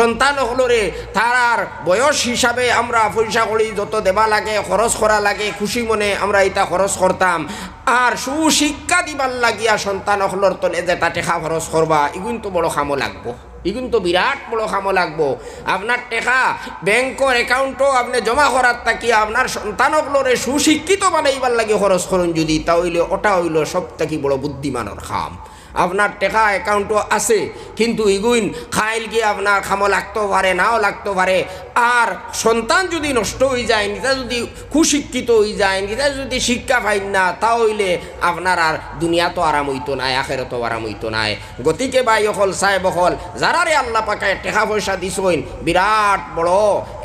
সন্তান হলরে আর বয়স হিসাবে আমরা পয়সা করি যত দেবা লাগে খরচ করা লাগে খুশি মনে আমরা এটা খরচ করতাম আর সুশিক্ষা দিবার লাগিয়া সন্তান হলর তলে তা টেকা খরচ করবা এগুন তো বড় খামো লাগবো এগুন তো বিরাট বড় খামো লাগবো আপনার টেকা ব্যাংকর অ্যাকাউন্টও আপনি জমা করার থাকি আপনার সন্তানকলরে সুশিক্ষিত বানাইবার লাগে খরচ করুন যদি তা হইলে ওটা হইল সব থেকে বড় বুদ্ধিমানর খাম আপনার টেকা অ্যাকাউন্টও আছে কিন্তু ইগুইন খাইল গিয়ে আপনার খামো লাগতেও পারে নাও লাগতেও পারে আর সন্তান যদি নষ্ট হয়ে যায় নিতা যদি কুশিক্ষিত হয়ে যায় নিতা যদি শিক্ষা পাইন না তা হইলে আপনার আর দুনিয়া তো আরাম হইতো নাই আখের তো আরাম হইতো নাই গতিকে বাই অকল সাহেব অকল যারা রে আল্লাহ পাকায় টেকা পয়সা দিছইন বিরাট বড়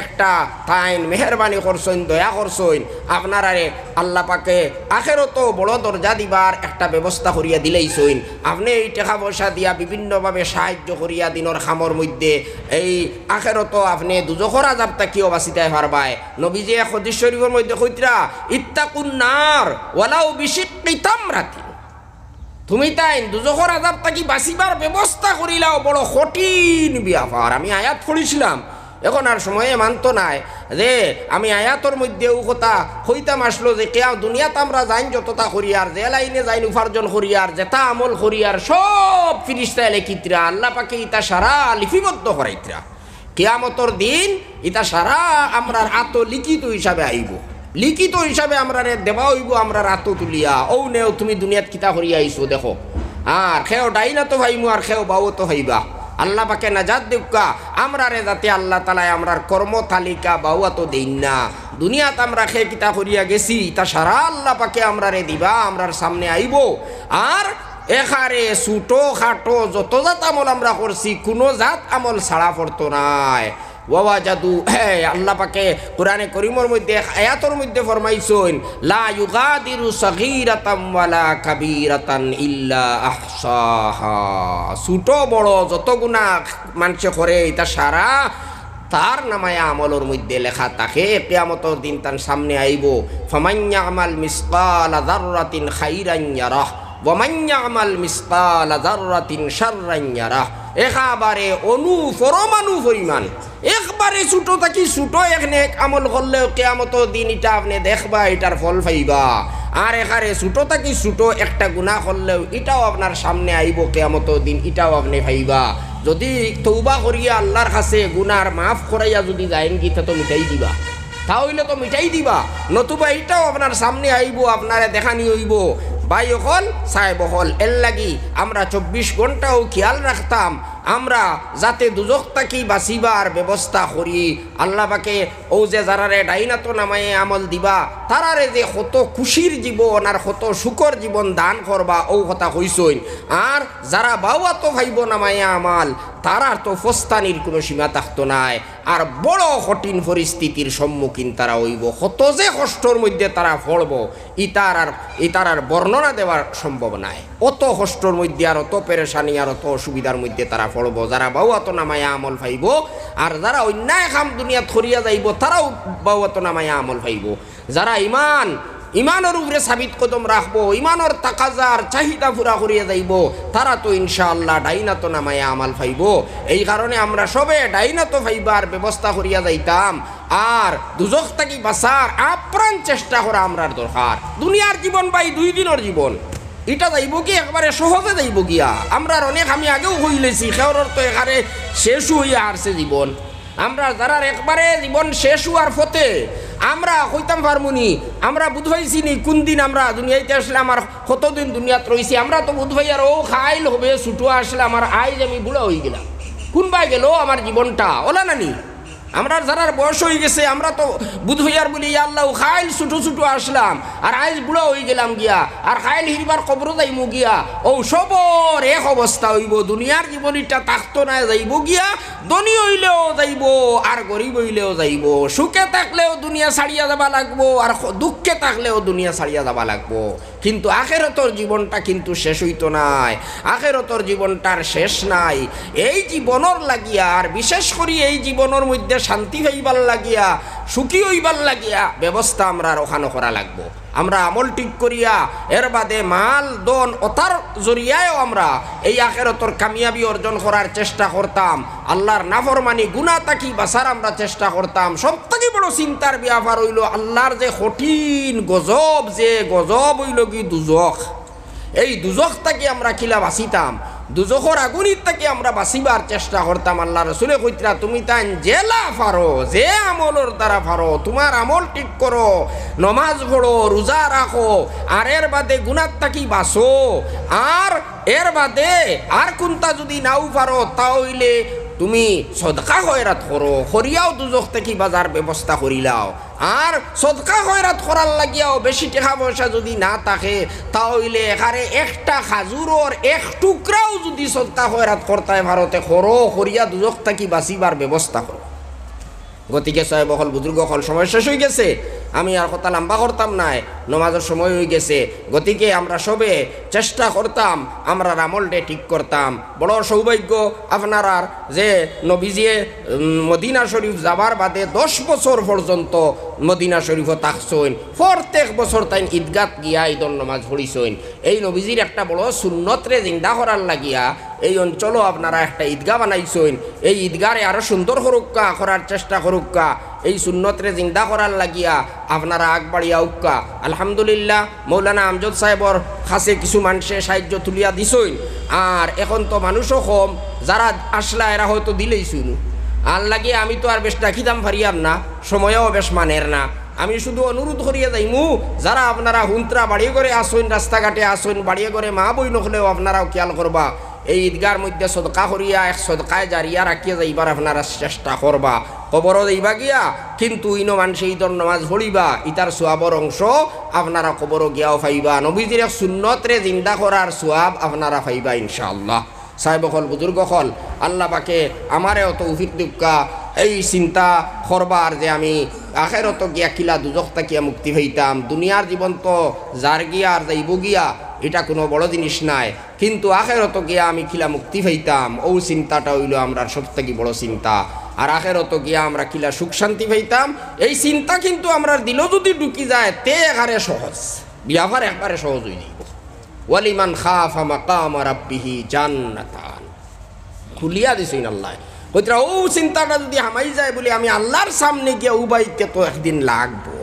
একটা তাইন মেহরবানি করছইন দয়া করছইন আপনারা রে আল্লাহ পাকে আখের তো বড় দরজা দিবার একটা ব্যবস্থা করিয়া দিলেইছইন আপনি এই টেকা পয়সা দিয়া বিভিন্নভাবে সাহায্য করিয়া দিনর খামর মধ্যে এই আখের তো আপনি দুজখ দুখর আজাবটা কিয় বাঁচিতাই হারবায় নবীজি এক হদিস শরীফের মধ্যে কইতরা ওলাও রাতি তুমি তাই আজাব তাকি বাঁচিবার ব্যবস্থা করিলাও বড় কঠিন বিয়াফার আমি আয়াত পড়েছিলাম এখন আর সময়ে মানত নাই যে আমি আয়াতর মধ্যেও কথা হইতাম আসলো যে কেয়া দুনিয়াত আমরা যাইন যতটা করিয়ার যে লাইনে যাইন উপার্জন করিয়ার যেটা আমল করিয়ার সব ফিরিস্তায় লেখিতরা আল্লাহ পাকে ইতা সারা লিপিবদ্ধ করাইতরা কেয়ামতর দিন ইতা সারা আমরা আত লিখিত হিসাবে আইব লিখিত হিসাবে আমরা রে দেবা হইব আমরা রাত তুলিয়া ও নেও তুমি দুনিয়াত কিতা হরিয়া আইসো দেখো আর খেও না তো ভাইমু আর খেও বাও তো হইবা আল্লাহ পাকে যাত দেবকা আমরা রে যাতে আল্লাহ তালায় আমরার কর্ম তালিকা বাউয়া তো দিন না দুনিয়াত আমরা খেয়ে কিতা হরিয়া গেছি তা সারা আল্লাহ পাকে আমরা রে দিবা আমরার সামনে আইব আর এখারে ছোটো খাটো যত জাত আমল আমরা করছি কোনো জাত আমল ছাড়া পড়তো নাই বাবা জাদু আল্লাহ পাকে কোরআনে করিমর মধ্যে আয়াতর মধ্যে ফরমাইছেন লা ইউগাদিরু সাগীরাতাম ওয়ালা কাবীরাতান ইল্লা আহসাহা ছোট বড় যত গুনাহ মানুষে করে এটা সারা তার নামায় আমলের মধ্যে লেখা তাকে কেয়ামতর দিন তার সামনে আইব ফমাইয়া আমাল মিসকাল দাররাতিন খাইরান ইয়ারাহ ওমাইয়ামাল মিসকাল জাররাতিন শাররাইয়ারা একাবারে অনু পরমাণু পরিমাণ একবারে ছোট থাকি ছোট এখানে আমল করলেও কেয়ামত দিন এটা আপনি দেখবা এটার ফল পাইবা আর এখানে ছোট থাকি ছোট একটা গুণা করলেও এটাও আপনার সামনে আইব কেয়ামত দিন এটাও আপনি পাইবা যদি তৌবা করিয়া আল্লাহর কাছে গুনার মাফ করাইয়া যদি যাইন গীতা তো মিটাই দিবা তাহলে তো মিটাই দিবা নতুবা এটাও আপনার সামনে আইব আপনারে দেখানি হইব বায়ু হল সাহেব হল এর লাগি আমরা চব্বিশ ঘন্টাও খেয়াল রাখতাম আমরা যাতে দুজক তাকি বাঁচিবার ব্যবস্থা করি আল্লাহকে ও যে যারারে ডাইনাত নামায়ে আমল দিবা তারারে যে শত খুশির জীবন আর শত সুখর জীবন দান করবা ও কথা হইসইন আর যারা বাওয়া তো ভাইব নামায়ে আমাল তারার তো ফস্তানির কোনো সীমা থাকতো নাই আর বড় কঠিন পরিস্থিতির সম্মুখীন তারা হইব কত যে কষ্টর মধ্যে তারা ফলব ইতার আর ইতার আর বর্ণনা দেওয়ার সম্ভব নাই অত কষ্টর মধ্যে আর অত পেরেশানি আর অত অসুবিধার মধ্যে তারা ফলব যারা বাউয়াত নামায় আমল পাইব আর যারা অন্যায় খাম দুনিয়া থরিয়া যাইব তারাও বাউয়াত নামায় আমল পাইব যারা ইমান ইমানের উপরে সাবিত কদম রাখবো ইমানের তাকাজার চাহিদা ফুরা করিয়া যাইব তারা তো ইনশাআল্লাহ ডাইনাতো নামায় আমাল ফাইব এই কারণে আমরা সবে ডাইনাতো ফাইবার ব্যবস্থা করিয়া যাইতাম আর দুজখ থাকি বাসার আপ্রাণ চেষ্টা করা আমরার দরকার দুনিয়ার জীবন পাই দুই দিনের জীবন এটা যাইব কি একবারে সহজে যাইব গিয়া আমরা অনেক আমি আগেও হইলেছি খেওরর তো এখানে শেষ হইয়া হারছে জীবন আমরা যারা একবারে জীবন শেষ হওয়ার ফতে আমরা হইতাম পারমুনি আমরা বুধ হয়েছি নি কোন দিন আমরা দুনিয়াতে আসলে আমার কতদিন দুনিয়াত রয়েছি আমরা তো বুধ আর ও খাইল হবে ছুটো আসলে আমার আইজ আমি বুড়া হয়ে গেলাম কোনবাই গেল আমার জীবনটা ওলা নানি আমরা যারা বয়স হয়ে গেছে আমরা তো বুধ হইয়ার বলি আল্লাহ খাইল ছুটো ছুটো আসলাম আর আইজ বুড়া হয়ে গেলাম গিয়া আর খাইল হিরবার কবর যাইবো গিয়া ও সবর এক অবস্থা হইব দুনিয়ার জীবনীটা তাক্ত না যাইব গিয়া ধনী হইলেও যাইব আর গরিব হইলেও যাইব সুখে থাকলেও দুনিয়া ছাড়িয়া যাবা লাগবো আর দুঃখে থাকলেও দুনিয়া ছাড়িয়া যাবা লাগবো কিন্তু আখেরতর জীবনটা কিন্তু শেষ হইত নাই আখেরতর জীবনটার শেষ নাই এই জীবনের লাগিয়া আর বিশেষ করি এই জীবনের মধ্যে শান্তি হইবার লাগিয়া সুখী হইবার লাগিয়া ব্যবস্থা আমরা ওখানে করা লাগবো আমরা আমল ঠিক করিয়া এর বাদে মাল দন ওতার জরিয়ায়ও আমরা এই আখেরতর কামিয়াবি অর্জন করার চেষ্টা করতাম আল্লাহর নাফরমানি গুণা তাকি বাসার আমরা চেষ্টা করতাম সব থেকে বড় চিন্তার ব্যাপার হইল আল্লাহর যে কঠিন গজব যে গজব হইল কি দুজখ এই দুজখ তাকে আমরা কিলা বাঁচিতাম দুজখর আগুনির থেকে আমরা বাঁচিবার চেষ্টা করতাম আল্লাহ রসুলে কইতরা তুমি তাই জেলা ফারো যে আমলর দ্বারা ফারো তোমার আমল ঠিক করো নমাজ পড়ো রোজা রাখো আর এর বাদে গুণার থাকি বাঁচো আর এর বাদে আর কোনটা যদি নাও পারো তাহলে তুমি সদকা হয়রাত করো হরিয়াও দুজক থেকে বাজার ব্যবস্থা করিলাও আর সদকা হয়রাত করার লাগিয়াও বেশি টাকা পয়সা যদি না থাকে তাহলে এখানে একটা খাজুরর এক টুকরাও যদি সদকা হয়রাত করতায় ভারতে করো হরিয়া দুজক থাকি বাঁচিবার ব্যবস্থা করো গতিকে সয় বহল বুজুর্গ হল সময় শেষ হয়ে গেছে আমি আর কথা লম্বা করতাম নাই নমাজের সময় হয়ে গেছে গতিকে আমরা সবে চেষ্টা করতাম আমরা রামলডে ঠিক করতাম বড় সৌভাগ্য আপনারার যে নবীজিয়ে মদিনা শরীফ যাবার বাদে দশ বছর পর্যন্ত মদিনা শরীফও তাকসইন প্রত্যেক বছর তাই ঈদগাত গিয়া ঈদন নমাজ পড়িছইন এই নবীজির একটা বড় সুন্নতরে জিন্দা করার লাগিয়া এই অঞ্চলও আপনারা একটা ঈদগাহ বানাইছইন এই ঈদগারে আরও সুন্দর হরুক্কা করার চেষ্টা হরুক্কা এই সুন্নতরে জিন্দা করার লাগিয়া আপনারা আগ বাড়িয়া উক্কা আলহামদুলিল্লাহ মৌলানা আমজদ সাহেবর খাসে কিছু মানুষে সাহায্য তুলিয়া দিছইন আর এখন তো মানুষও কম যারা আসলা এরা হয়তো দিলেই শুনু আর লাগিয়ে আমি তো আর বেশ ডাকিতাম ফারিয়াম না সময়ও বেশ মানের না আমি শুধু অনুরোধ করিয়া যাইমু যারা আপনারা হুন্ত্রা বাড়িয়ে করে আসুন রাস্তাঘাটে আসইন বাড়িয়ে করে মা বই নখলেও আপনারাও খেয়াল করবা এই ঈদগার মধ্যে সদকা করিয়া এক সদকায় জারিয়া রাখিয়া যাইবার আপনারা চেষ্টা করবা কবর দেইবা গিয়া কিন্তু ইনো মানুষে ইতর নমাজ ভরিবা ইতার সোয়াবর অংশ আপনারা কবরও গিয়াও ফাইবা নবীজির সুন্নতরে জিন্দা করার সোয়াব আপনারা ফাইবা ইনশাআল্লাহ সাহেব হল বুজুর্গ হল আল্লাহ পাকে আমারেও উফিত দুক্কা এই চিন্তা করবার যে আমি আখেরত গিয়া কিলা দুজক তাকিয়া মুক্তি হইতাম দুনিয়ার জীবন তো যার গিয়া আর যাইব গিয়া এটা কোনো বড় জিনিস নাই কিন্তু আখেরত গিয়া আমি খিলা মুক্তি হইতাম ও চিন্তাটা হইল আমরা সব থেকে বড় চিন্তা আর অত গিয়া আমরা কিলা সুখ শান্তি পাইতাম এই চিন্তা কিন্তু আমরা দিল যদি ঢুকি যায় তে একারে সহজ বিয়াভার একবারে সহজ হয়ে নেই ওয়ালিমান খাফা আব্বিহি জান না খুলিয়া দিছইন আল্লাহ কইতরা ও চিন্তাটা যদি হামাই যায় বলি আমি আল্লাহর সামনে গিয়া উবাইতে তো একদিন লাগবো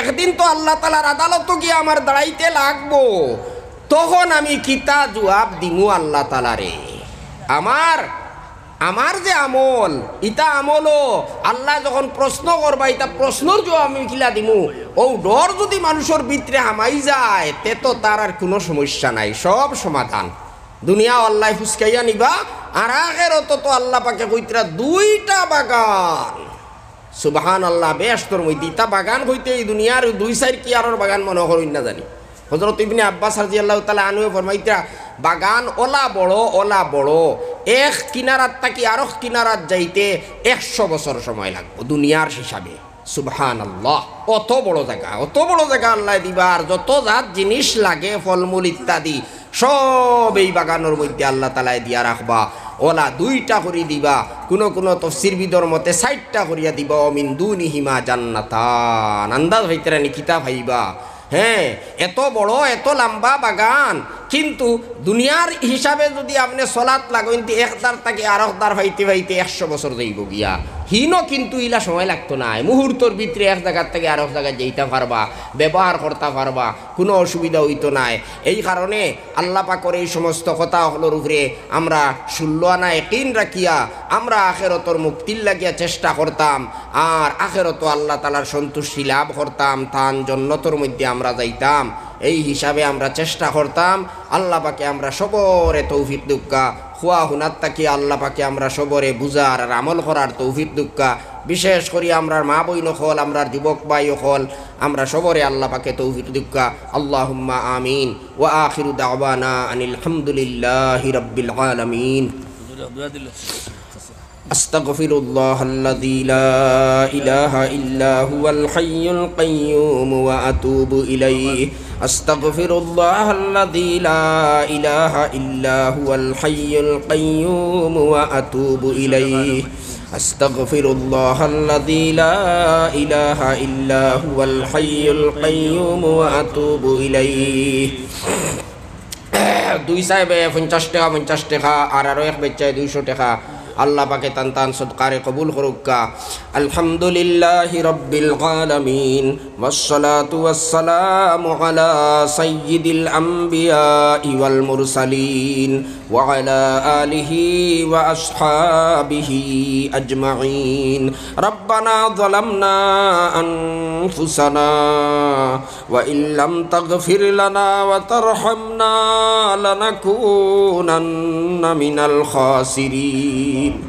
একদিন তো আল্লাহ তালার আদালত গিয়ে আমার দাঁড়াইতে লাগবো তখন আমি কিতা জুয়াব দিমু আল্লাহ তালারে আমার আমার যে আমল ইতা আমলও আল্লাহ যখন প্রশ্ন করবা ইতা প্রশ্নর যে আমি কিলা দিমু ও ডর যদি মানুষের ভিতরে হামাই যায় তে তো তার আর কোনো সমস্যা নাই সব সমাধান দুনিয়া আল্লাহ ফুসকাইয়া নিবা আর আগের তো তো আল্লাহ পাকে কইতরা দুইটা বাগান সুবাহান আল্লাহ বেশ তোর মধ্যে ইতা বাগান হইতে এই দুনিয়ার দুই সাইড কি আর বাগান মনে করি না জানি হজরত ইবনে আব্বাস রাজি আল্লাহ তালা আনুয়ে ফরমাইতরা বাগান ওলা বড় ওলা বড় এক কিনারাত তাকি আরো কিনারাত যাইতে একশো বছর সময় লাগবো দুনিয়ার হিসাবে সুবহান আল্লাহ অত বড় জায়গা অত বড় জায়গা আল্লাহ দিবার যত জাত জিনিস লাগে ফলমূল ইত্যাদি সব এই বাগানোর মধ্যে আল্লাহ তালায় দিয়া রাখবা ওলা দুইটা করি দিবা কোনো কোনো তো বিদর মতে সাইটটা করিয়া দিবা অমিন্দু নিহিমা জান্নাতান আন্দাজ ভাইতারা নিকিতা ভাইবা হ্যাঁ এত বড় এত লম্বা বাগান কিন্তু দুনিয়ার হিসাবে যদি আপনি চলাত লাগেন একদার তাকে আরকদার ভাইতে ভাইতে একশো বছর যাইব গিয়া হিনও কিন্তু ইলা সময় লাগতো না মুহূর্তর ভিতরে এক জায়গার থেকে আরেক জায়গায় যেতে পারবা ব্যবহার করতে পারবা কোনো অসুবিধা হইতো না এই কারণে আল্লাহ পাকর এই সমস্ত কথা হলোর উপরে আমরা ষোলো আনা একিন রাখিয়া আমরা আখেরতর মুক্তির লাগিয়া চেষ্টা করতাম আর আখেরত আল্লাহ তালার সন্তুষ্টি লাভ করতাম তান জন্নতর মধ্যে আমরা যাইতাম এই হিসাবে আমরা চেষ্টা করতাম আল্লাহ পাকে আমরা সবরে তৌফিক দুক্কা খুয়া হুনার তাকে আল্লাহ পাকে আমরা সবরে বুঝার আর আমল করার তৌফিক দুঃখা বিশেষ করি আমরার মা বইন হল আমরার যুবক বাই হল আমরা সবরে আল্লাহ পাকে তৌফিক দুঃখা আল্লাহ আমিন ও আখির দাওয়ানা আনিল আলহামদুলিল্লাহ হিরব্বিল আলমিন أستغفر الله الذي لا إله إلا هو الحي القيوم وأتوب إليه أستغفر الله الذي لا إله إلا هو الحي القيوم وأتوب إليه أستغفر الله الذي لا إله إلا هو الحي القيوم وأتوب إليه دوي سايبه পঞ্চাশ টাকা পঞ্চাশ টাকা আর আল্লাহ পাকে তান তান সৎকারে কবুল করুকা আলহামদুলিল্লাহ রব্বিল আলমিন ওয়াসসালাতু ওয়াসসালামু আলা সাইয়্যিদিল আমবিয়া ওয়াল মুরসালিন وعلى آله وأصحابه أجمعين ربنا ظلمنا أنفسنا وإن لم تغفر لنا وترحمنا لنكونن من الخاسرين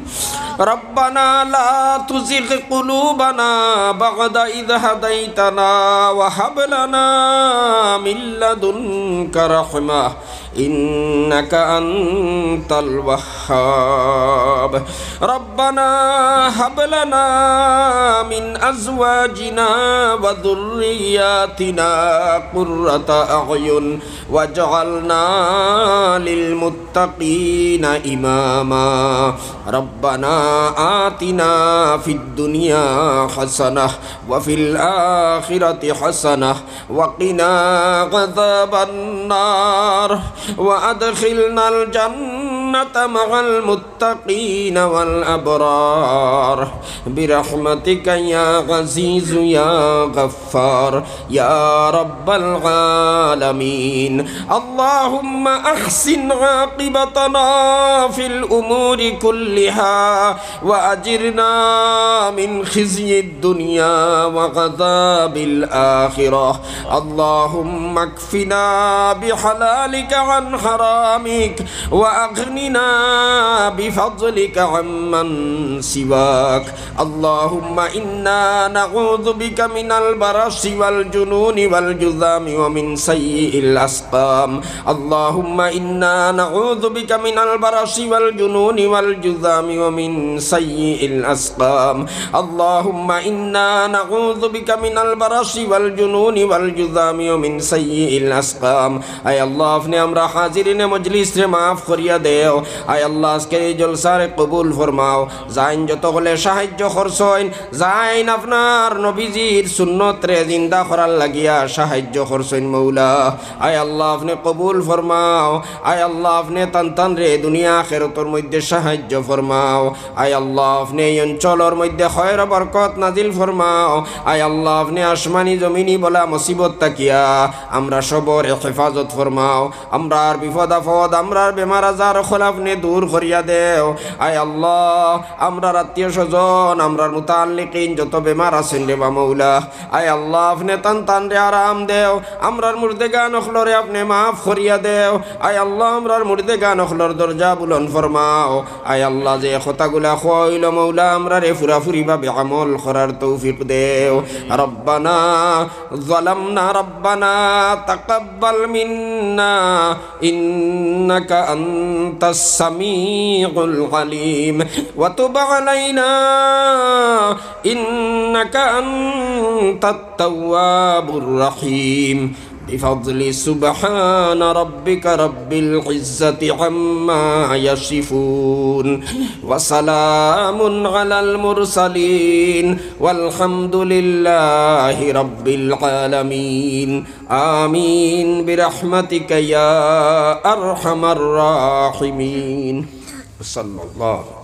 ربنا لا تزغ قلوبنا بعد إذ هديتنا وهب لنا من لدنك رحمة إنك أنت الوهاب ربنا هب لنا من أزواجنا وذرياتنا قرة أعين واجعلنا للمتقين إماما ربنا آتنا في الدنيا حسنة وفي الآخرة حسنة وقنا عذاب النار النار وأدخلنا الجنة الجنة مع المتقين والأبرار برحمتك يا عزيز يا غفار يا رب العالمين اللهم أحسن عاقبتنا في الأمور كلها وأجرنا من خزي الدنيا وغذاب الآخرة اللهم اكفنا بحلالك عن حرامك وأغنى وارحمنا بفضلك عمن سواك اللهم إنا نعوذ بك من البرص والجنون والجذام ومن سيء الأسقام اللهم إنا نعوذ بك من البرص والجنون والجذام ومن سيء الأسقام اللهم إنا نعوذ بك من البرص والجنون والجذام ومن سيء الأسقام أي الله أفني أمر حاضرين مجلس رماف خريا دے দেও আয় আল্লাহ আজকের এই জলসার কবুল ফরমাও যাইন যত যতগুলো সাহায্য খরচ হইন যাইন আপনার নবীজির সুন্নতরে জিন্দা করার লাগিয়া সাহায্য খরচইন মৌলা আয় আল্লাহ আপনি কবুল ফরমাও আয় আল্লাহ আপনি তান তান রে দুনিয়া খেরতর মধ্যে সাহায্য ফরমাও আয় আল্লাহ আপনি এই অঞ্চলের মধ্যে খয়ের বরকত নাজিল ফরমাও আয় আল্লাহ আপনি আসমানি জমিনি বলা মুসিবত তাকিয়া আমরা সবর হেফাজত ফরমাও আমরার বিপদ আফদ আমরার বেমার আজার সকল আপনি দূর করিয়া দেও আয় আল্লাহ আমরা আত্মীয় স্বজন আমরা মুতাল্লিকিন যত বেমার আছেন রে মামৌলা আয় আল্লাহ আপনি তান তান রে আরাম দেও আমরার মুর্দে গান অখলরে আপনি মাফ করিয়া দেও আয় আল্লাহ আমরার মুর্দে গান অখলর দরজা বুলন ফরমাও আয় আল্লাহ যে কথাগুলা খইল মৌলা আমরা রে ফুরাফুরি ভাবে আমল করার তৌফিক দেও রব্বানা ظلمنا রব্বানা তাকাব্বাল মিন্না ইন্নাকা أنت السميع العليم وتب علينا إنك أنت التواب الرحيم بفضل سبحان ربك رب العزة عما يصفون وسلام على المرسلين والحمد لله رب العالمين آمين برحمتك يا أرحم الراحمين صلى الله